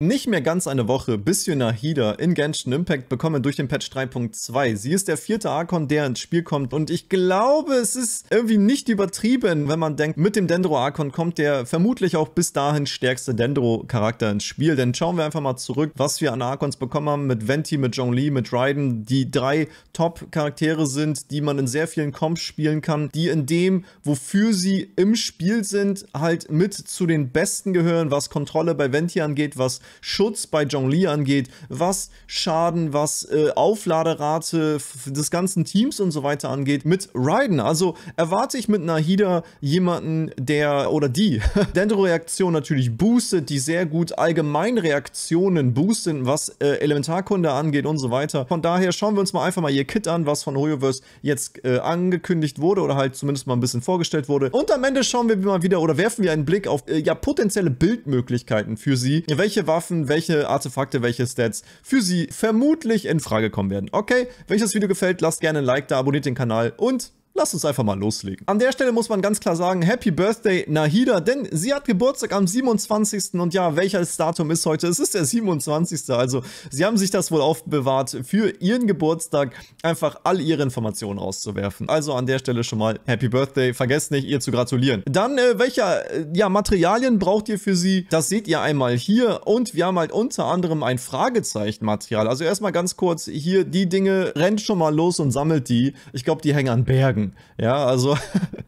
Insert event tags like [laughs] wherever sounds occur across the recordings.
Nicht mehr ganz eine Woche bis Yunahida in Genshin Impact bekommen durch den Patch 3.2. Sie ist der vierte Archon, der ins Spiel kommt und ich glaube, es ist irgendwie nicht übertrieben, wenn man denkt, mit dem Dendro-Archon kommt der vermutlich auch bis dahin stärkste Dendro-Charakter ins Spiel. Denn schauen wir einfach mal zurück, was wir an Archons bekommen haben mit Venti, mit Zhongli, mit Raiden, die drei Top-Charaktere sind, die man in sehr vielen Comps spielen kann, die in dem, wofür sie im Spiel sind, halt mit zu den Besten gehören, was Kontrolle bei Venti angeht, was Schutz bei Zhongli angeht, was Schaden, was äh, Aufladerate des ganzen Teams und so weiter angeht, mit Raiden. Also erwarte ich mit Nahida jemanden, der oder die [laughs] Dendro-Reaktion natürlich boostet, die sehr gut Allgemeinreaktionen Reaktionen boosten, was äh, Elementarkunde angeht und so weiter. Von daher schauen wir uns mal einfach mal ihr Kit an, was von Hoyoverse jetzt äh, angekündigt wurde oder halt zumindest mal ein bisschen vorgestellt wurde. Und am Ende schauen wir mal wieder oder werfen wir einen Blick auf äh, ja potenzielle Bildmöglichkeiten für sie. Welche war Waffen, welche Artefakte, welche Stats für sie vermutlich in Frage kommen werden. Okay, wenn euch das Video gefällt, lasst gerne ein Like da, abonniert den Kanal und Lass uns einfach mal loslegen. An der Stelle muss man ganz klar sagen, Happy Birthday Nahida, denn sie hat Geburtstag am 27. Und ja, welches Datum ist heute? Es ist der 27. Also sie haben sich das wohl aufbewahrt, für ihren Geburtstag einfach all ihre Informationen rauszuwerfen. Also an der Stelle schon mal Happy Birthday. Vergesst nicht, ihr zu gratulieren. Dann, äh, welcher äh, ja, Materialien braucht ihr für sie? Das seht ihr einmal hier. Und wir haben halt unter anderem ein Fragezeichenmaterial. Also erstmal ganz kurz hier die Dinge, rennt schon mal los und sammelt die. Ich glaube, die hängen an Bergen. Ja, also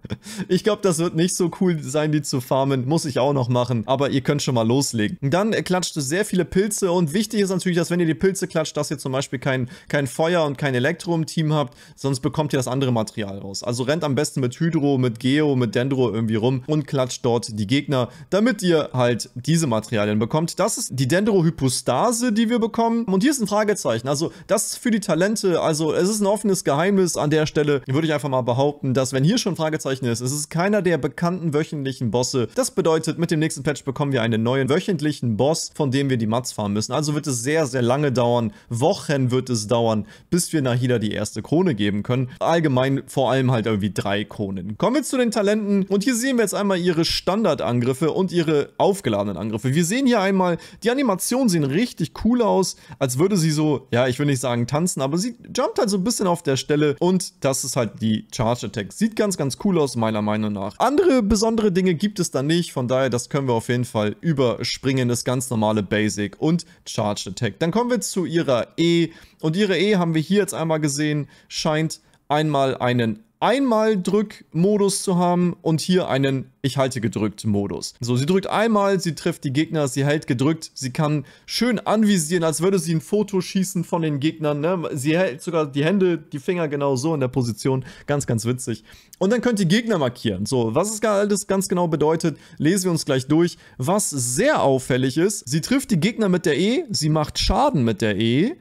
[laughs] ich glaube, das wird nicht so cool sein, die zu farmen. Muss ich auch noch machen, aber ihr könnt schon mal loslegen. Dann klatscht sehr viele Pilze und wichtig ist natürlich, dass wenn ihr die Pilze klatscht, dass ihr zum Beispiel kein, kein Feuer und kein Elektro im Team habt, sonst bekommt ihr das andere Material raus. Also rennt am besten mit Hydro, mit Geo, mit Dendro irgendwie rum und klatscht dort die Gegner, damit ihr halt diese Materialien bekommt. Das ist die Dendrohypostase, die wir bekommen. Und hier ist ein Fragezeichen. Also das für die Talente, also es ist ein offenes Geheimnis an der Stelle. Würde ich einfach mal behaupten, dass wenn hier schon Fragezeichen ist, es ist keiner der bekannten wöchentlichen Bosse. Das bedeutet, mit dem nächsten Patch bekommen wir einen neuen wöchentlichen Boss, von dem wir die Mats fahren müssen. Also wird es sehr, sehr lange dauern. Wochen wird es dauern, bis wir Nahida die erste Krone geben können. Allgemein vor allem halt irgendwie drei Kronen. Kommen wir zu den Talenten und hier sehen wir jetzt einmal ihre Standardangriffe und ihre aufgeladenen Angriffe. Wir sehen hier einmal, die Animationen sehen richtig cool aus, als würde sie so, ja, ich will nicht sagen tanzen, aber sie jumpt halt so ein bisschen auf der Stelle und das ist halt die Charge Attack. Sieht ganz, ganz cool aus, meiner Meinung nach. Andere besondere Dinge gibt es da nicht, von daher, das können wir auf jeden Fall überspringen. Das ganz normale Basic und Charge Attack. Dann kommen wir zu ihrer E. Und ihre E haben wir hier jetzt einmal gesehen, scheint einmal einen einmal Drück-Modus zu haben und hier einen Ich halte gedrückt Modus. So, sie drückt einmal, sie trifft die Gegner, sie hält gedrückt, sie kann schön anvisieren, als würde sie ein Foto schießen von den Gegnern. Ne? Sie hält sogar die Hände, die Finger genau so in der Position. Ganz, ganz witzig. Und dann könnt ihr Gegner markieren. So, was es alles ganz genau bedeutet, lesen wir uns gleich durch. Was sehr auffällig ist, sie trifft die Gegner mit der E, sie macht Schaden mit der E,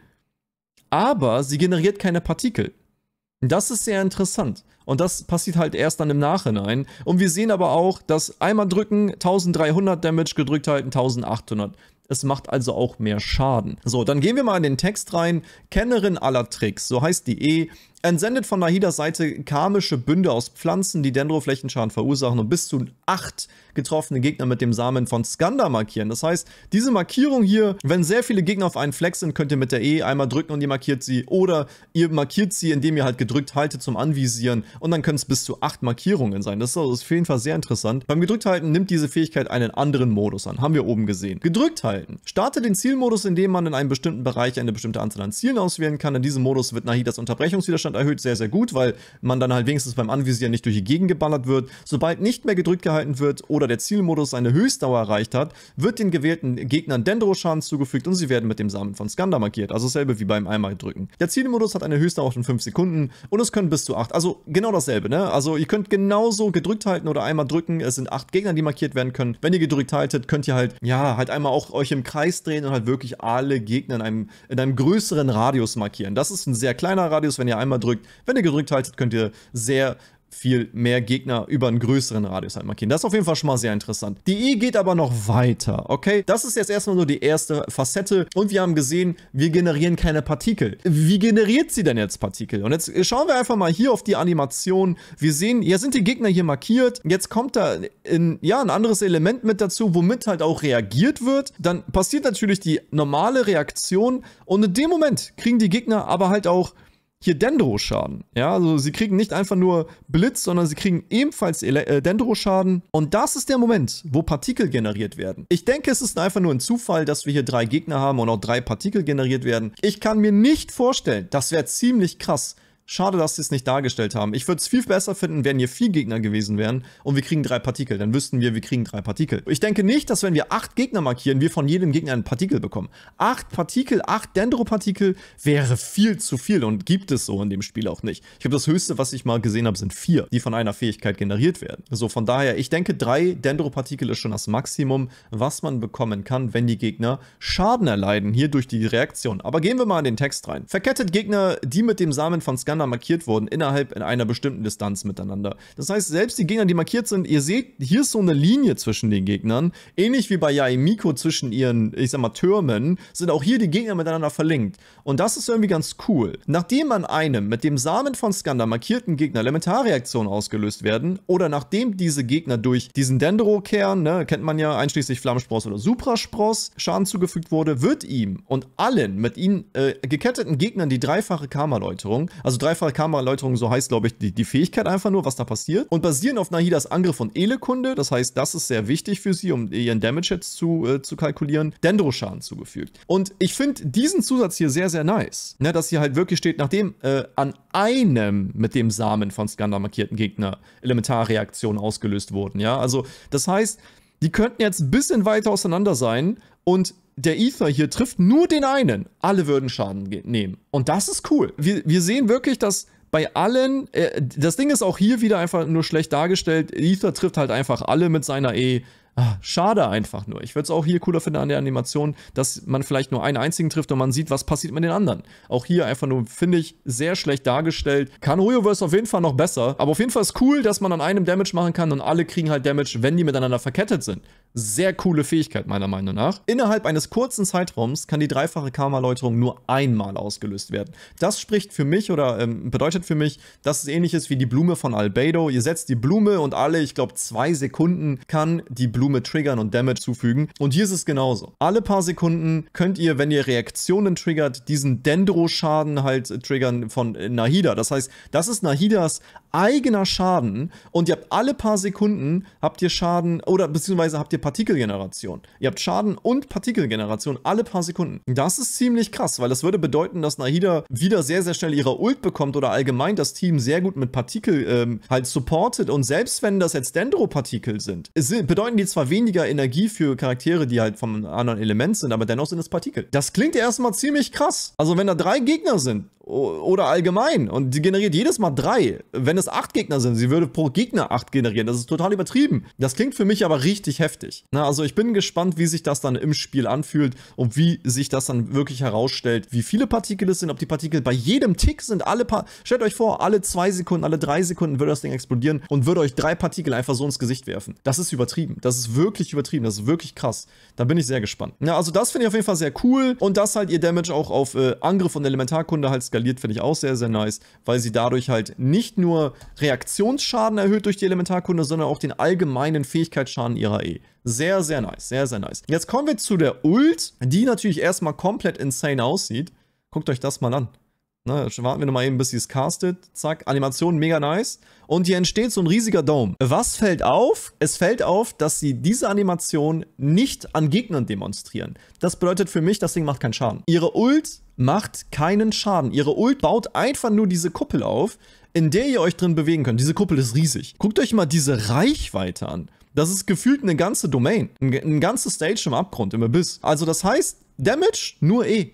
aber sie generiert keine Partikel. Das ist sehr interessant. Und das passiert halt erst dann im Nachhinein. Und wir sehen aber auch, dass einmal drücken 1300 Damage, gedrückt halten 1800. Es macht also auch mehr Schaden. So, dann gehen wir mal in den Text rein. Kennerin aller Tricks, so heißt die E. Entsendet von Nahidas Seite karmische Bünde aus Pflanzen, die Dendroflächenschaden verursachen und bis zu acht getroffene Gegner mit dem Samen von Skanda markieren. Das heißt, diese Markierung hier, wenn sehr viele Gegner auf einen Flex sind, könnt ihr mit der E einmal drücken und ihr markiert sie. Oder ihr markiert sie, indem ihr halt gedrückt haltet zum Anvisieren und dann können es bis zu acht Markierungen sein. Das ist also auf jeden Fall sehr interessant. Beim gedrückt halten nimmt diese Fähigkeit einen anderen Modus an. Haben wir oben gesehen. Gedrückt halten. Startet den Zielmodus, indem man in einem bestimmten Bereich eine bestimmte Anzahl an Zielen auswählen kann. In diesem Modus wird Nahidas Unterbrechungswiderstand Widerstand erhöht, sehr, sehr gut, weil man dann halt wenigstens beim Anvisieren nicht durch die Gegend geballert wird. Sobald nicht mehr gedrückt gehalten wird oder der Zielmodus seine Höchstdauer erreicht hat, wird den gewählten Gegnern Dendro-Schaden zugefügt und sie werden mit dem Samen von Skanda markiert. Also dasselbe wie beim einmal drücken. Der Zielmodus hat eine Höchstdauer von 5 Sekunden und es können bis zu 8. Also genau dasselbe, ne? Also ihr könnt genauso gedrückt halten oder einmal drücken. Es sind 8 Gegner, die markiert werden können. Wenn ihr gedrückt haltet, könnt ihr halt, ja, halt einmal auch euch im Kreis drehen und halt wirklich alle Gegner in einem, in einem größeren Radius markieren. Das ist ein sehr kleiner Radius. Wenn ihr einmal drückt. Wenn ihr gedrückt haltet, könnt ihr sehr viel mehr Gegner über einen größeren Radius halt markieren. Das ist auf jeden Fall schon mal sehr interessant. Die E geht aber noch weiter, okay? Das ist jetzt erstmal nur die erste Facette und wir haben gesehen, wir generieren keine Partikel. Wie generiert sie denn jetzt Partikel? Und jetzt schauen wir einfach mal hier auf die Animation. Wir sehen, ja sind die Gegner hier markiert, jetzt kommt da in, ja ein anderes Element mit dazu, womit halt auch reagiert wird. Dann passiert natürlich die normale Reaktion und in dem Moment kriegen die Gegner aber halt auch hier Dendro-Schaden. Ja, also sie kriegen nicht einfach nur Blitz, sondern sie kriegen ebenfalls äh, Dendro-Schaden. Und das ist der Moment, wo Partikel generiert werden. Ich denke, es ist einfach nur ein Zufall, dass wir hier drei Gegner haben und auch drei Partikel generiert werden. Ich kann mir nicht vorstellen, das wäre ziemlich krass, Schade, dass sie es nicht dargestellt haben. Ich würde es viel besser finden, wenn hier vier Gegner gewesen wären und wir kriegen drei Partikel. Dann wüssten wir, wir kriegen drei Partikel. Ich denke nicht, dass wenn wir acht Gegner markieren, wir von jedem Gegner einen Partikel bekommen. Acht Partikel, acht Dendropartikel wäre viel zu viel und gibt es so in dem Spiel auch nicht. Ich glaube, das höchste, was ich mal gesehen habe, sind vier, die von einer Fähigkeit generiert werden. So, von daher, ich denke, drei Dendropartikel ist schon das Maximum, was man bekommen kann, wenn die Gegner Schaden erleiden, hier durch die Reaktion. Aber gehen wir mal in den Text rein. Verkettet Gegner, die mit dem Samen von Scan miteinander markiert wurden, innerhalb in einer bestimmten Distanz miteinander. Das heißt, selbst die Gegner, die markiert sind, ihr seht, hier ist so eine Linie zwischen den Gegnern, ähnlich wie bei Yaimiko zwischen ihren, ich sag mal, Türmen, sind auch hier die Gegner miteinander verlinkt. Und das ist irgendwie ganz cool. Nachdem an einem mit dem Samen von Skanda markierten Gegner Elementarreaktionen ausgelöst werden, oder nachdem diese Gegner durch diesen Dendro-Kern, ne, kennt man ja, einschließlich Flammspross oder Supraspross, Schaden zugefügt wurde, wird ihm und allen mit ihnen äh, geketteten Gegnern die dreifache Karma-Läuterung, also drei dreifache Kameraerläuterung, so heißt, glaube ich, die, die Fähigkeit einfach nur, was da passiert. Und basieren auf Nahidas Angriff von Elekunde, das heißt, das ist sehr wichtig für sie, um ihren Damage jetzt zu, äh, zu kalkulieren, Dendroschaden zugefügt. Und ich finde diesen Zusatz hier sehr, sehr nice, ne, dass hier halt wirklich steht, nachdem äh, an einem mit dem Samen von Skanda markierten Gegner Elementarreaktionen ausgelöst wurden, ja, also das heißt, die könnten jetzt ein bisschen weiter auseinander sein und der Ether hier trifft nur den einen. Alle würden Schaden nehmen. Und das ist cool. Wir, wir sehen wirklich, dass bei allen, äh, das Ding ist auch hier wieder einfach nur schlecht dargestellt. Ether trifft halt einfach alle mit seiner E. Ach, schade einfach nur. Ich würde es auch hier cooler finden an der Animation, dass man vielleicht nur einen einzigen trifft und man sieht, was passiert mit den anderen. Auch hier einfach nur, finde ich, sehr schlecht dargestellt. Kann Ryoverse auf jeden Fall noch besser, aber auf jeden Fall ist cool, dass man an einem Damage machen kann und alle kriegen halt Damage, wenn die miteinander verkettet sind. Sehr coole Fähigkeit meiner Meinung nach. Innerhalb eines kurzen Zeitraums kann die dreifache Karma-Läuterung nur einmal ausgelöst werden. Das spricht für mich oder ähm, bedeutet für mich, dass es ähnlich ist wie die Blume von Albedo. Ihr setzt die Blume und alle, ich glaube, zwei Sekunden kann die Blume triggern und Damage zufügen. Und hier ist es genauso. Alle paar Sekunden könnt ihr, wenn ihr Reaktionen triggert, diesen Dendro-Schaden halt triggern von Nahida. Das heißt, das ist Nahidas eigener Schaden und ihr habt alle paar Sekunden habt ihr Schaden oder beziehungsweise habt ihr Partikelgeneration. Ihr habt Schaden und Partikelgeneration alle paar Sekunden. Das ist ziemlich krass, weil das würde bedeuten, dass Nahida wieder sehr, sehr schnell ihre Ult bekommt oder allgemein das Team sehr gut mit Partikel ähm, halt supportet und selbst wenn das jetzt Dendro-Partikel sind, bedeuten die zwar weniger Energie für Charaktere, die halt vom anderen Element sind, aber dennoch sind es Partikel. Das klingt erstmal ziemlich krass. Also wenn da drei Gegner sind oder allgemein. Und sie generiert jedes Mal drei. Wenn es acht Gegner sind, sie würde pro Gegner acht generieren. Das ist total übertrieben. Das klingt für mich aber richtig heftig. Na, also ich bin gespannt, wie sich das dann im Spiel anfühlt und wie sich das dann wirklich herausstellt, wie viele Partikel es sind, ob die Partikel bei jedem Tick sind. Alle pa Stellt euch vor, alle zwei Sekunden, alle drei Sekunden würde das Ding explodieren und würde euch drei Partikel einfach so ins Gesicht werfen. Das ist übertrieben. Das ist wirklich übertrieben. Das ist wirklich krass. Da bin ich sehr gespannt. Ja, also das finde ich auf jeden Fall sehr cool und dass halt ihr Damage auch auf äh, Angriff und Elementarkunde halt skaliert skaliert, finde ich auch sehr, sehr nice, weil sie dadurch halt nicht nur Reaktionsschaden erhöht durch die Elementarkunde, sondern auch den allgemeinen Fähigkeitsschaden ihrer E. Sehr, sehr nice, sehr, sehr nice. Jetzt kommen wir zu der Ult, die natürlich erstmal komplett insane aussieht. Guckt euch das mal an. Ne, warten wir nochmal eben, bis sie es castet. Zack, Animation mega nice. Und hier entsteht so ein riesiger Dome. Was fällt auf? Es fällt auf, dass sie diese Animation nicht an Gegnern demonstrieren. Das bedeutet für mich, das Ding macht keinen Schaden. Ihre Ult macht keinen Schaden. Ihre Ult baut einfach nur diese Kuppel auf, in der ihr euch drin bewegen könnt. Diese Kuppel ist riesig. Guckt euch mal diese Reichweite an. Das ist gefühlt eine ganze Domain. Ein, ein ganzes Stage im Abgrund, im Abyss. Also das heißt, Damage nur E.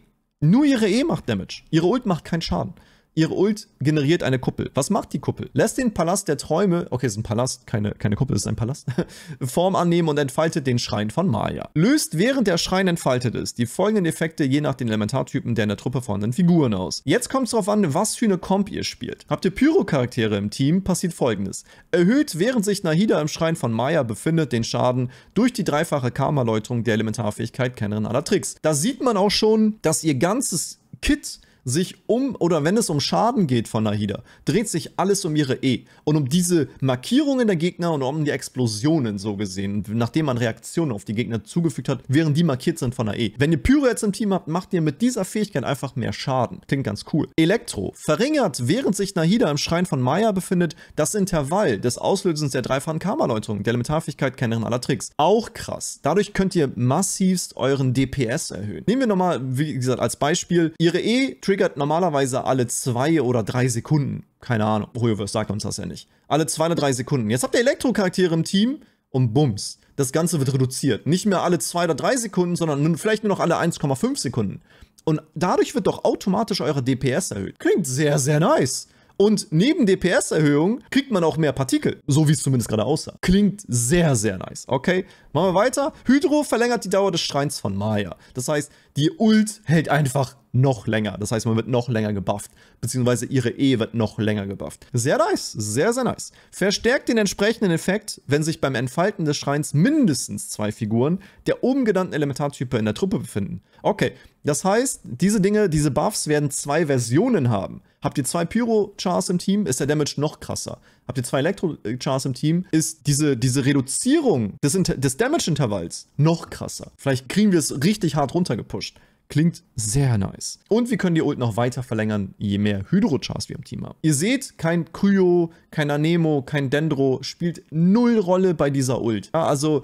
Nur ihre E macht Damage. Ihre Ult macht keinen Schaden. Ihre Ult generiert eine Kuppel. Was macht die Kuppel? Lässt den Palast der Träume, okay, ist ein Palast, keine, keine Kuppel, ist ein Palast, [laughs] Form annehmen und entfaltet den Schrein von Maya. Löst, während der Schrein entfaltet ist, die folgenden Effekte je nach den Elementartypen der in der Truppe vorhandenen Figuren aus. Jetzt kommt es darauf an, was für eine Comp ihr spielt. Habt ihr Pyro-Charaktere im Team, passiert folgendes. Erhöht, während sich Nahida im Schrein von Maya befindet, den Schaden durch die dreifache Karma-Läuterung der Elementarfähigkeit Kennerin aller Tricks. Da sieht man auch schon, dass ihr ganzes Kit sich um, oder wenn es um Schaden geht von Nahida, dreht sich alles um ihre E und um diese Markierungen der Gegner und um die Explosionen so gesehen. Nachdem man Reaktionen auf die Gegner zugefügt hat, während die markiert sind von der E. Wenn ihr Pyro jetzt im Team habt, macht ihr mit dieser Fähigkeit einfach mehr Schaden. Klingt ganz cool. Elektro verringert, während sich Nahida im Schrein von Maya befindet, das Intervall des Auslösens der dreifachen Karma-Läuterung, der Elementarfähigkeit Kennerin aller Tricks. Auch krass. Dadurch könnt ihr massivst euren DPS erhöhen. Nehmen wir nochmal, wie gesagt, als Beispiel, ihre E triggert triggert normalerweise alle zwei oder drei Sekunden. Keine Ahnung, Hoyoverse sagt uns das ja nicht. Alle zwei oder drei Sekunden. Jetzt habt ihr Elektro-Charaktere im Team und bums. Das Ganze wird reduziert. Nicht mehr alle zwei oder drei Sekunden, sondern nun, vielleicht nur noch alle 1,5 Sekunden. Und dadurch wird doch automatisch eure DPS erhöht. Klingt sehr, sehr nice. Und neben DPS-Erhöhung kriegt man auch mehr Partikel. So wie es zumindest gerade aussah. Klingt sehr, sehr nice. Okay, machen wir weiter. Hydro verlängert die Dauer des Schreins von Maya. Das heißt, die Ult hält einfach noch länger. Das heißt, man wird noch länger gebufft. Beziehungsweise ihre E wird noch länger gebufft. Sehr nice. Sehr, sehr nice. Verstärkt den entsprechenden Effekt, wenn sich beim Entfalten des Schreins mindestens zwei Figuren der oben genannten Elementartype in der Truppe befinden. Okay, das heißt, diese Dinge, diese Buffs werden zwei Versionen haben. Habt ihr zwei Pyro-Chars im Team, ist der Damage noch krasser habt ihr zwei Elektrochars im Team, ist diese, diese Reduzierung des, des Damage-Intervalls noch krasser. Vielleicht kriegen wir es richtig hart runtergepusht. Klingt sehr nice. Und wir können die Ult noch weiter verlängern, je mehr Hydro-Chars wir im Team haben. Ihr seht, kein Kryo, kein Anemo, kein Dendro spielt null Rolle bei dieser Ult. Ja, also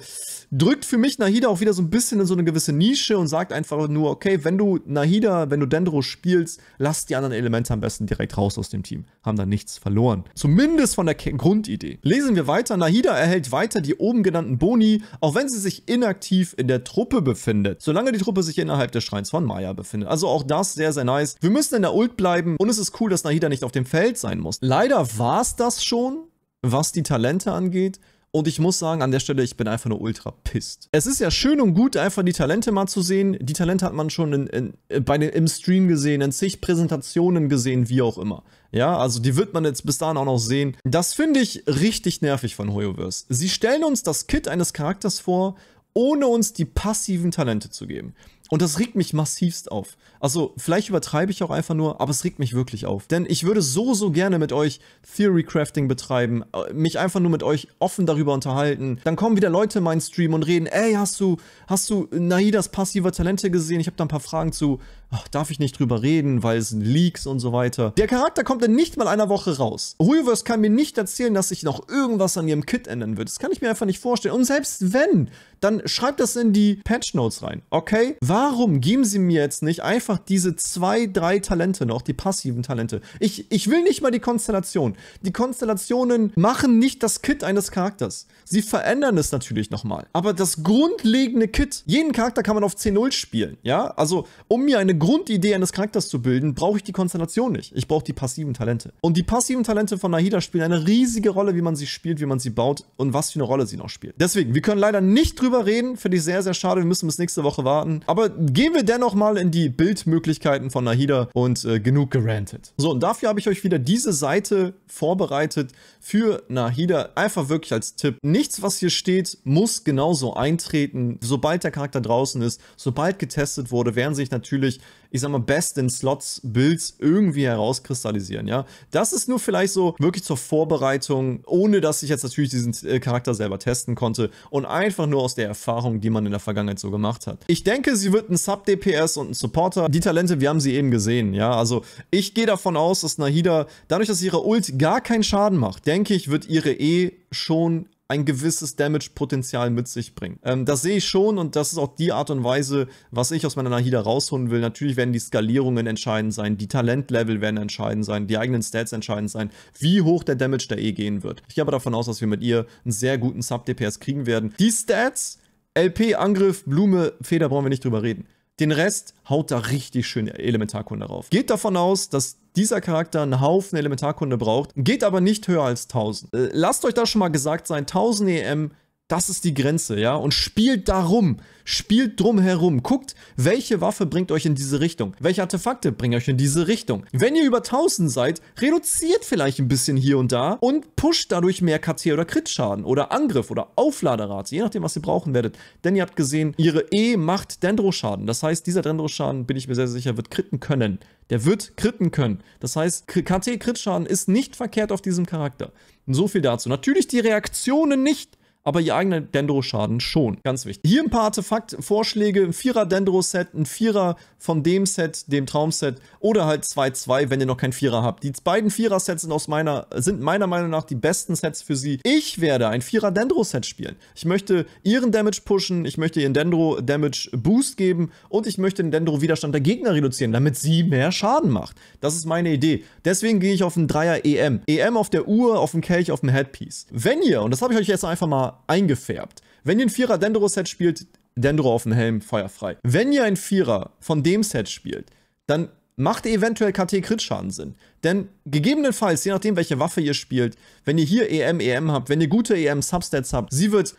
drückt für mich Nahida auch wieder so ein bisschen in so eine gewisse Nische und sagt einfach nur, okay, wenn du Nahida, wenn du Dendro spielst, lass die anderen Elemente am besten direkt raus aus dem Team. Haben da nichts verloren. Zumindest von der Ke Grundidee. Lesen wir weiter. Nahida erhält weiter die oben genannten Boni, auch wenn sie sich inaktiv in der Truppe befindet. Solange die Truppe sich innerhalb des Schreins von Maya befindet. Also auch das sehr, sehr nice. Wir müssen in der Ult bleiben und es ist cool, dass Nahida nicht auf dem Feld sein muss. Leider war es das schon, was die Talente angeht. Und ich muss sagen, an der Stelle, ich bin einfach nur ultra pissed. Es ist ja schön und gut, einfach die Talente mal zu sehen. Die Talente hat man schon in, in, bei den, im Stream gesehen, in zig Präsentationen gesehen, wie auch immer. Ja, also die wird man jetzt bis dahin auch noch sehen. Das finde ich richtig nervig von Hoyoverse. Sie stellen uns das Kit eines Charakters vor, ohne uns die passiven Talente zu geben. Und das regt mich massivst auf. Also, vielleicht übertreibe ich auch einfach nur, aber es regt mich wirklich auf. Denn ich würde so, so gerne mit euch Theory Crafting betreiben, äh, mich einfach nur mit euch offen darüber unterhalten. Dann kommen wieder Leute in meinen Stream und reden, ey, hast du, hast du Naidas passive Talente gesehen? Ich habe da ein paar Fragen zu. Ach, darf ich nicht drüber reden, weil es sind Leaks und so weiter. Der Charakter kommt in nicht mal einer Woche raus. Ruiverse kann mir nicht erzählen, dass sich noch irgendwas an ihrem Kit ändern wird. Das kann ich mir einfach nicht vorstellen. Und selbst wenn, dann schreibt das in die Patch Notes rein, okay? Warum Warum geben sie mir jetzt nicht einfach diese zwei, drei Talente noch, die passiven Talente? Ich, ich will nicht mal die Konstellation. Die Konstellationen machen nicht das Kit eines Charakters. Sie verändern es natürlich nochmal. Aber das grundlegende Kit, jeden Charakter kann man auf C0 spielen, ja? Also, um mir eine Grundidee eines Charakters zu bilden, brauche ich die Konstellation nicht. Ich brauche die passiven Talente. Und die passiven Talente von Nahida spielen eine riesige Rolle, wie man sie spielt, wie man sie baut und was für eine Rolle sie noch spielt. Deswegen, wir können leider nicht drüber reden. Finde ich sehr, sehr schade. Wir müssen bis nächste Woche warten. Aber gehen wir dennoch mal in die Bildmöglichkeiten von Nahida und äh, genug gerantet. So, und dafür habe ich euch wieder diese Seite vorbereitet für Nahida. Einfach wirklich als Tipp. Nichts, was hier steht, muss genauso eintreten. Sobald der Charakter draußen ist, sobald getestet wurde, werden sich natürlich ich sag mal, besten Slots Builds irgendwie herauskristallisieren, ja. Das ist nur vielleicht so wirklich zur Vorbereitung, ohne dass ich jetzt natürlich diesen äh, Charakter selber testen konnte und einfach nur aus der Erfahrung, die man in der Vergangenheit so gemacht hat. Ich denke, sie wird ein Sub-DPS und ein Supporter. Die Talente, wir haben sie eben gesehen, ja. Also ich gehe davon aus, dass Nahida, dadurch, dass ihre Ult gar keinen Schaden macht, denke ich, wird ihre E schon ein gewisses Damage-Potenzial mit sich bringen. Ähm, das sehe ich schon und das ist auch die Art und Weise, was ich aus meiner Nahida rausholen will. Natürlich werden die Skalierungen entscheidend sein, die Talentlevel werden entscheidend sein, die eigenen Stats entscheidend sein, wie hoch der Damage der E gehen wird. Ich gehe aber davon aus, dass wir mit ihr einen sehr guten Sub-DPS kriegen werden. Die Stats, LP, Angriff, Blume, Feder brauchen wir nicht drüber reden. Den Rest haut da richtig schön Elementarkunde rauf. Geht davon aus, dass dieser Charakter einen Haufen Elementarkunde braucht, geht aber nicht höher als 1000. Äh, lasst euch das schon mal gesagt sein, 1000 EM das ist die Grenze, ja. Und spielt darum. Spielt drum herum. Guckt, welche Waffe bringt euch in diese Richtung? Welche Artefakte bringen euch in diese Richtung? Wenn ihr über 1000 seid, reduziert vielleicht ein bisschen hier und da und pusht dadurch mehr KT oder Crit-Schaden oder Angriff oder Aufladerate, je nachdem, was ihr brauchen werdet. Denn ihr habt gesehen, ihre E macht Dendro-Schaden. Das heißt, dieser Dendro-Schaden, bin ich mir sehr, sehr sicher, wird kritten können. Der wird kritten können. Das heißt, KT-Crit-Schaden ist nicht verkehrt auf diesem Charakter. Und so viel dazu. Natürlich die Reaktionen nicht aber ihr eigener Dendro-Schaden schon. Ganz wichtig. Hier ein paar Artefakt-Vorschläge. Ein Vierer-Dendro-Set, ein Vierer von dem Set, dem Traum-Set oder halt 2-2, wenn ihr noch kein Vierer habt. Die beiden Vierer-Sets sind meiner, sind meiner Meinung nach die besten Sets für sie. Ich werde ein Vierer-Dendro-Set spielen. Ich möchte ihren Damage pushen, ich möchte ihren Dendro-Damage-Boost geben und ich möchte den Dendro-Widerstand der Gegner reduzieren, damit sie mehr Schaden macht. Das ist meine Idee. Deswegen gehe ich auf einen Dreier-EM. EM auf der Uhr, auf dem Kelch, auf dem Headpiece. Wenn ihr, und das habe ich euch jetzt einfach mal eingefärbt. Wenn ihr ein Vierer Dendro-Set spielt, Dendro auf den Helm, feuerfrei. Wenn ihr ein Vierer von dem Set spielt, dann macht eventuell KT-Crit-Schaden Sinn. Denn gegebenenfalls, je nachdem, welche Waffe ihr spielt, wenn ihr hier EM, EM habt, wenn ihr gute EM-Substats habt, sie wird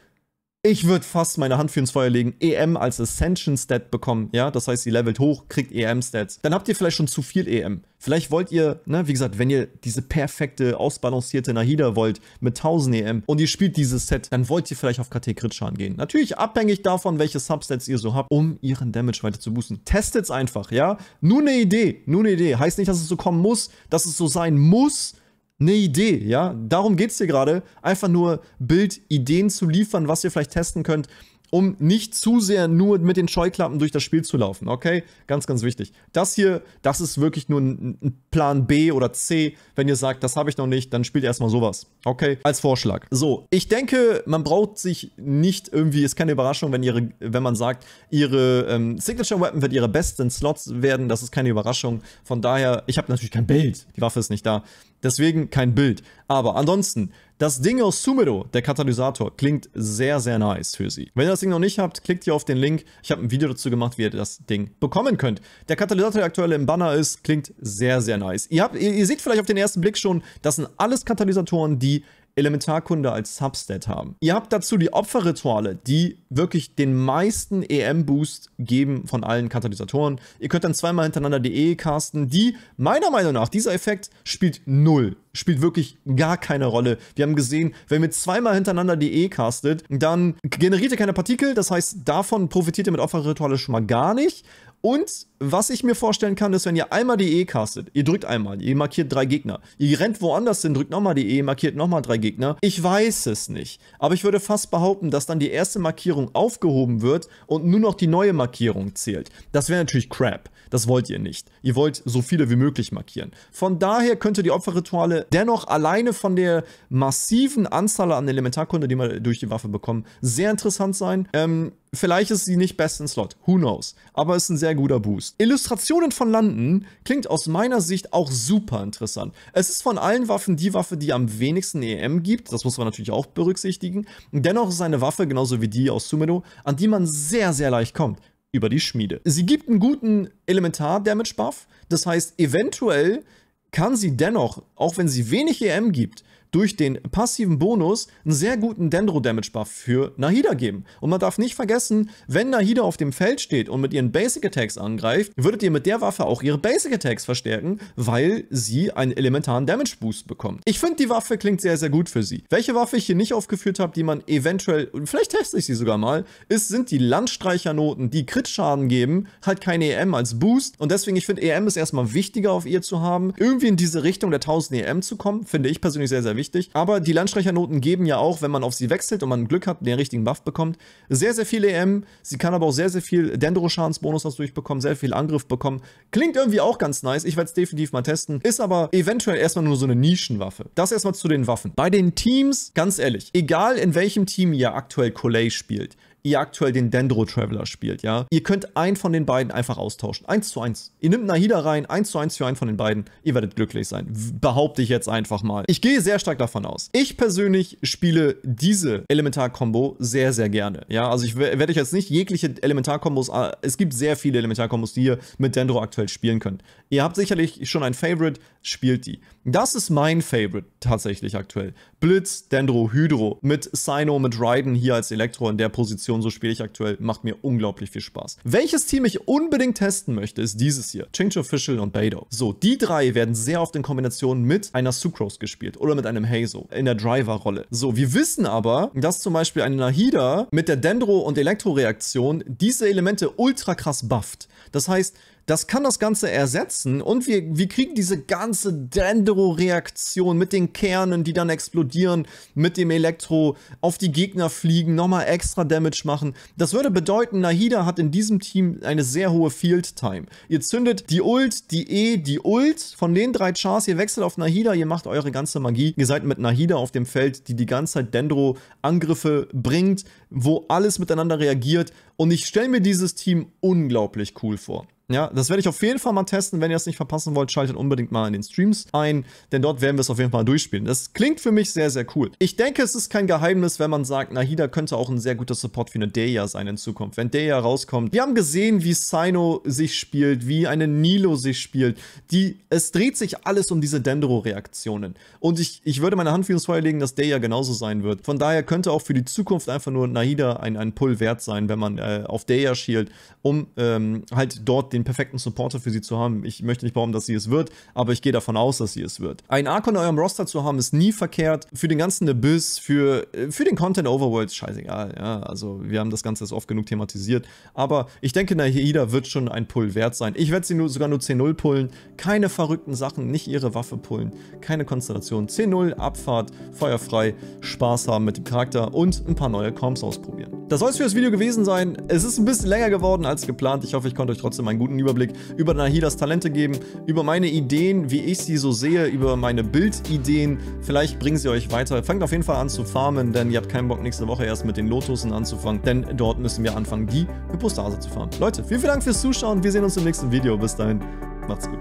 ich würde fast meine Hand für ins Feuer legen. EM als Ascension-Stat bekommen. Ja, das heißt, ihr levelt hoch, kriegt EM-Stats. Dann habt ihr vielleicht schon zu viel EM. Vielleicht wollt ihr, ne, wie gesagt, wenn ihr diese perfekte, ausbalancierte Nahida wollt mit 1000 EM und ihr spielt dieses Set, dann wollt ihr vielleicht auf KT Kritschaden gehen. Natürlich abhängig davon, welche Subsets ihr so habt, um ihren Damage weiter zu boosten. Testet's einfach, ja? Nur eine Idee, nur eine Idee. Heißt nicht, dass es so kommen muss, dass es so sein muss, eine Idee, ja? Darum geht es dir gerade, einfach nur Bild-Ideen zu liefern, was ihr vielleicht testen könnt um nicht zu sehr nur mit den Scheuklappen durch das Spiel zu laufen, okay? Ganz, ganz wichtig. Das hier, das ist wirklich nur ein Plan B oder C. Wenn ihr sagt, das habe ich noch nicht, dann spielt erstmal sowas, okay? Als Vorschlag. So, ich denke, man braucht sich nicht irgendwie, ist keine Überraschung, wenn, ihre, wenn man sagt, ihre ähm, Signature Weapon wird ihre besten Slots werden, das ist keine Überraschung. Von daher, ich habe natürlich kein Bild, die Waffe ist nicht da. Deswegen kein Bild. Aber ansonsten, das Ding aus Sumero, der Katalysator, klingt sehr, sehr nice für sie. Wenn ihr das Ding noch nicht habt, klickt hier auf den Link. Ich habe ein Video dazu gemacht, wie ihr das Ding bekommen könnt. Der Katalysator, der aktuell im Banner ist, klingt sehr, sehr nice. Ihr, habt, ihr, ihr seht vielleicht auf den ersten Blick schon, das sind alles Katalysatoren, die Elementarkunde als Substat haben. Ihr habt dazu die Opferrituale, die wirklich den meisten EM-Boost geben von allen Katalysatoren. Ihr könnt dann zweimal hintereinander die E casten, die meiner Meinung nach, dieser Effekt spielt null. Spielt wirklich gar keine Rolle. Wir haben gesehen, wenn ihr zweimal hintereinander die E castet, dann generiert ihr keine Partikel, das heißt, davon profitiert ihr mit Opferrituale schon mal gar nicht. Und was ich mir vorstellen kann, ist, wenn ihr einmal die E castet, ihr drückt einmal, ihr markiert drei Gegner. Ihr rennt woanders hin, drückt nochmal die E, markiert nochmal drei Gegner. Ich weiß es nicht. Aber ich würde fast behaupten, dass dann die erste Markierung aufgehoben wird und nur noch die neue Markierung zählt. Das wäre natürlich crap. Das wollt ihr nicht. Ihr wollt so viele wie möglich markieren. Von daher könnte die Opferrituale dennoch alleine von der massiven Anzahl an Elementarkunde, die man durch die Waffe bekommt, sehr interessant sein. Ähm, vielleicht ist sie nicht best in Slot. Who knows? Aber es ist ein sehr guter Boost. Illustrationen von Landen klingt aus meiner Sicht auch super interessant. Es ist von allen Waffen die Waffe, die am wenigsten EM gibt. Das muss man natürlich auch berücksichtigen. Dennoch ist es eine Waffe, genauso wie die aus Sumedo, an die man sehr, sehr leicht kommt über die Schmiede. Sie gibt einen guten Elementar-Damage-Buff, das heißt, eventuell kann sie dennoch, auch wenn sie wenig EM gibt, durch den passiven Bonus einen sehr guten Dendro-Damage-Buff für Nahida geben. Und man darf nicht vergessen, wenn Nahida auf dem Feld steht und mit ihren Basic-Attacks angreift, würdet ihr mit der Waffe auch ihre Basic-Attacks verstärken, weil sie einen elementaren Damage-Boost bekommt. Ich finde, die Waffe klingt sehr, sehr gut für sie. Welche Waffe ich hier nicht aufgeführt habe, die man eventuell, und vielleicht teste ich sie sogar mal, ist, sind die Landstreichernoten, die Crit-Schaden geben, halt keine EM als Boost. Und deswegen, ich finde, EM ist erstmal wichtiger auf ihr zu haben. Irgendwie in diese Richtung der 1000 EM zu kommen, finde ich persönlich sehr, sehr wichtig wichtig. Aber die Landstreichernoten geben ja auch, wenn man auf sie wechselt und man Glück hat, den richtigen Buff bekommt, sehr, sehr viel EM. Sie kann aber auch sehr, sehr viel Dendro-Schadensbonus durchbekommen, sehr viel Angriff bekommen. Klingt irgendwie auch ganz nice. Ich werde es definitiv mal testen. Ist aber eventuell erstmal nur so eine Nischenwaffe. Das erstmal zu den Waffen. Bei den Teams, ganz ehrlich, egal in welchem Team ihr aktuell Collet spielt, ihr aktuell den Dendro Traveler spielt, ja. Ihr könnt einen von den beiden einfach austauschen. Eins zu eins. Ihr nehmt Nahida rein, eins zu eins für einen von den beiden. Ihr werdet glücklich sein. Behaupte ich jetzt einfach mal. Ich gehe sehr stark davon aus. Ich persönlich spiele diese Elementar-Kombo sehr, sehr gerne. Ja, also ich werde euch jetzt nicht jegliche Elementar-Kombos, ah, es gibt sehr viele Elementar-Kombos, die ihr mit Dendro aktuell spielen könnt. Ihr habt sicherlich schon ein Favorite, spielt die. Das ist mein Favorite tatsächlich aktuell. Blitz, Dendro, Hydro mit Sino, mit Raiden hier als Elektro in der Position, so spiele ich aktuell, macht mir unglaublich viel Spaß. Welches Team ich unbedingt testen möchte, ist dieses hier. Change Official und Beidou. So, die drei werden sehr oft in Kombination mit einer Sucrose gespielt oder mit einem Hazo in der Driver-Rolle. So, wir wissen aber, dass zum Beispiel eine Nahida mit der Dendro- und Elektro-Reaktion diese Elemente ultra krass bufft. Das heißt, das kann das Ganze ersetzen und wir, wir kriegen diese ganze Dendro-Reaktion mit den Kernen, die dann explodieren, mit dem Elektro auf die Gegner fliegen, nochmal extra Damage machen. Das würde bedeuten, Nahida hat in diesem Team eine sehr hohe Field-Time. Ihr zündet die Ult, die E, die Ult von den drei Chars, ihr wechselt auf Nahida, ihr macht eure ganze Magie. Ihr seid mit Nahida auf dem Feld, die die ganze Zeit Dendro-Angriffe bringt, wo alles miteinander reagiert und ich stelle mir dieses Team unglaublich cool vor. Ja, das werde ich auf jeden Fall mal testen. Wenn ihr es nicht verpassen wollt, schaltet unbedingt mal in den Streams ein, denn dort werden wir es auf jeden Fall durchspielen. Das klingt für mich sehr, sehr cool. Ich denke, es ist kein Geheimnis, wenn man sagt, Nahida könnte auch ein sehr guter Support für eine Deja sein in Zukunft. Wenn Deja rauskommt. Wir haben gesehen, wie Sino sich spielt, wie eine Nilo sich spielt. Die, es dreht sich alles um diese Dendro-Reaktionen. Und ich, ich würde meine Hand für ins Feuer legen, dass Deja genauso sein wird. Von daher könnte auch für die Zukunft einfach nur Nahida ein, ein Pull wert sein, wenn man äh, auf Deja schielt, um ähm, halt dort den perfekten Supporter für sie zu haben. Ich möchte nicht behaupten, dass sie es wird, aber ich gehe davon aus, dass sie es wird. Ein Arc in eurem Roster zu haben, ist nie verkehrt. Für den ganzen Abyss, für, äh, für den Content Overworld, scheißegal. Ja, also wir haben das Ganze jetzt oft genug thematisiert. Aber ich denke, Nahida wird schon ein Pull wert sein. Ich werde sie nur, sogar nur 10-0 pullen. Keine verrückten Sachen, nicht ihre Waffe pullen. Keine Konstellation. 10-0, Abfahrt, feuerfrei, Spaß haben mit dem Charakter und ein paar neue Comps ausprobieren. Das soll es für das Video gewesen sein. Es ist ein bisschen länger geworden als geplant. Ich hoffe, ich konnte euch trotzdem ein guten Überblick über Nahidas Talente geben, über meine Ideen, wie ich sie so sehe, über meine Bildideen. Vielleicht bringen sie euch weiter. Fangt auf jeden Fall an zu farmen, denn ihr habt keinen Bock, nächste Woche erst mit den Lotusen anzufangen, denn dort müssen wir anfangen, die Hypostase zu farmen. Leute, vielen, vielen Dank fürs Zuschauen. Wir sehen uns im nächsten Video. Bis dahin, macht's gut.